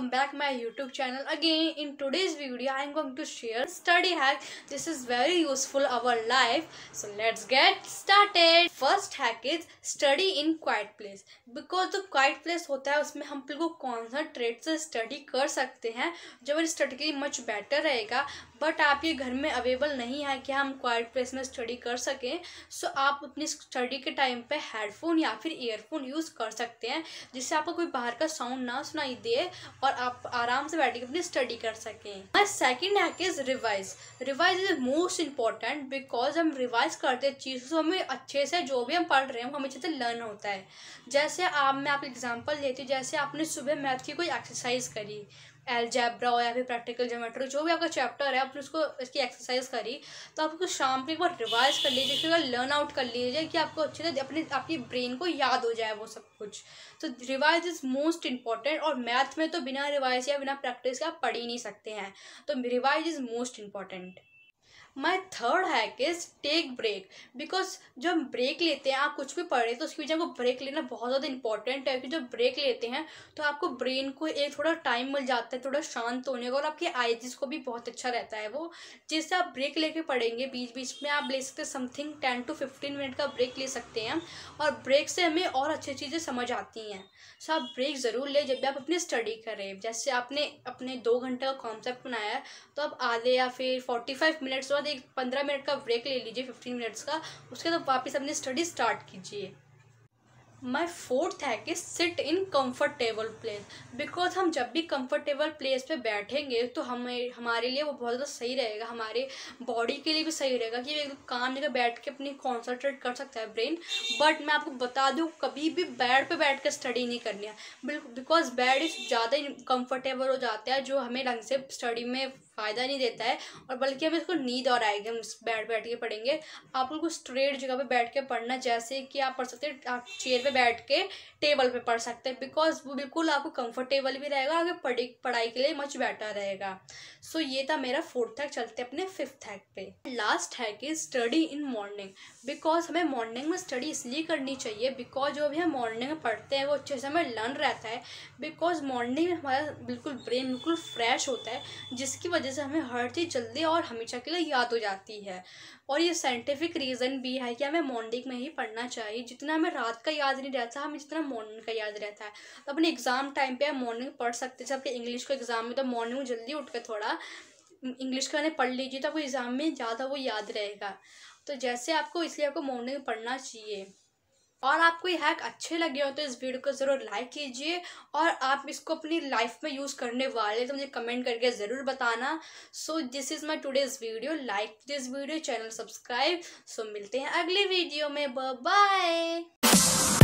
welcome back my youtube channel again in today's video i am going to share study hack this is very useful our life so let's get started first hack is study in quiet place because जो quiet place होता है उसमें हम लोग concentrate से study कर सकते हैं जो हमारी study के लिए much better रहेगा बट आप ये घर में अवेलेबल नहीं है कि हम क्वाइट प्लेस में स्टडी कर सकें सो so, आप अपनी स्टडी के टाइम पे हेडफोन या फिर ईयरफोन यूज़ कर सकते हैं जिससे आपको कोई बाहर का साउंड ना सुनाई दे और और आप आराम से बैठ के अपनी स्टडी कर सकें my second hack is revise revise is most important because हम रिवाइज करते हैं चीज़ों हमें अच्छे से जो भी हम पढ़ रहे हैं हमें अच्छे से लर्न होता है जैसे आप मैं आप एग्जाम्पल लेती हूँ जैसे आपने सुबह मैथ की कोई एक्सरसाइज करी एलजैब्रा हो या फिर प्रैक्टिकल जोमेट्री जो भी आपका चैप्टर है आपने उसको इसकी एक्सरसाइज करी तो आप उसको शाम को एक बार रिवाइज कर लीजिए फिर लर्न आउट कर लीजिए कि आपको अच्छे से अपने आपकी ब्रेन को याद हो जाए वो सब कुछ तो रिवाइज इज़ मोस्ट इंपॉर्टेंट और मैथ में तो बिना रिवाइज या बिना प्रैक्टिस के आप पढ़ ही नहीं सकते हैं तो revise is most important my third hack is take break because जब हम ब्रेक लेते हैं आप कुछ भी पढ़ रहे हैं तो उसकी वजह को ब्रेक लेना बहुत ज़्यादा इंपॉर्टेंट है क्योंकि जब ब्रेक लेते हैं तो आपको ब्रेन को एक थोड़ा टाइम मिल जाता है थोड़ा शांत होने का और आपके आईजीज को भी बहुत अच्छा रहता है वो जिससे आप ब्रेक लेके पढ़ेंगे बीच बीच में आप ले सकते हैं something ten to fifteen minute का ब्रेक ले सकते हैं और ब्रेक से हमें और अच्छी चीज़ें समझ आती हैं सो आप ब्रेक ज़रूर लें जब भी आप अपनी स्टडी करें जैसे आपने अपने दो घंटे का कॉन्सेप्ट बनाया है तो आप आधे या फिर फोर्टी फाइव मिनट्स बाद एक पंद्रह मिनट का ब्रेक ले लीजिए फिफ्टीन मिनट्स का उसके बाद तो वापस अपनी स्टडी स्टार्ट कीजिए माय फोर्थ है कि sit in comfortable place because हम जब भी कंफर्टेबल प्लेस पे बैठेंगे तो हमें हमारे लिए वो बहुत ज़्यादा सही रहेगा हमारे बॉडी के लिए भी सही रहेगा कि एक काम जगह बैठ के अपनी कॉन्सनट्रेट कर सकता है ब्रेन बट मैं आपको बता दूँ कभी भी बेड पे बैठ कर स्टडी नहीं करनी है बिल्कुल बिकॉज बेड इस ज़्यादा कंफर्टेबल हो जाता है जो हमें ढंग से स्टडी में फ़ायदा नहीं देता है और बल्कि हमें इसको नींद और आएगी हम बैठ बैठ के पढ़ेंगे आप उनको स्ट्रेट जगह पर बैठ के पढ़ना जैसे कि आप पढ़ सकते हैं आप चेयर पर पे बैठ के टेबल पे पढ़ सकते हैं बिकॉज वो बिल्कुल आपको कंफर्टेबल भी रहेगा आगे पढ़ी पढ़ाई के लिए मच बेटर रहेगा सो so, ये था मेरा फोर्थ हैक चलते अपने फिफ्थ हैक पे last hack is study in morning because हमें मॉर्निंग में स्टडी इसलिए करनी चाहिए बिकॉज जो भी हम मॉर्निंग में पढ़ते हैं वो अच्छे से हमें लर्न रहता है बिकॉज मॉर्निंग में हमारा बिल्कुल ब्रेन बिल्कुल फ्रेश होता है जिसकी वजह से हमें हर चीज़ जल्दी और हमेशा के लिए याद हो जाती है और ये साइंटिफिक रीज़न भी है कि हमें मॉर्निंग में ही पढ़ना चाहिए जितना हमें रात का याद नहीं रहता हमें जितना मॉर्निंग का याद रहता है तो अपने एग्ज़ाम टाइम पे मॉर्निंग पढ़ सकते जैसे आपके इंग्लिश को एग्ज़ाम में तो मॉर्निंग में जल्दी उठ के थोड़ा इंग्लिश का मैंने पढ़ लीजिए तो आपको एग्ज़ाम में ज़्यादा वो याद रहेगा तो जैसे आपको इसलिए आपको मॉर्निंग पढ़ना चाहिए और आपको ये हैक अच्छे लगे हो तो इस वीडियो को ज़रूर लाइक कीजिए और आप इसको अपनी लाइफ में यूज़ करने वाले तो मुझे कमेंट करके ज़रूर बताना so this is my today's video like this video channel subscribe so मिलते हैं अगले वीडियो में बाय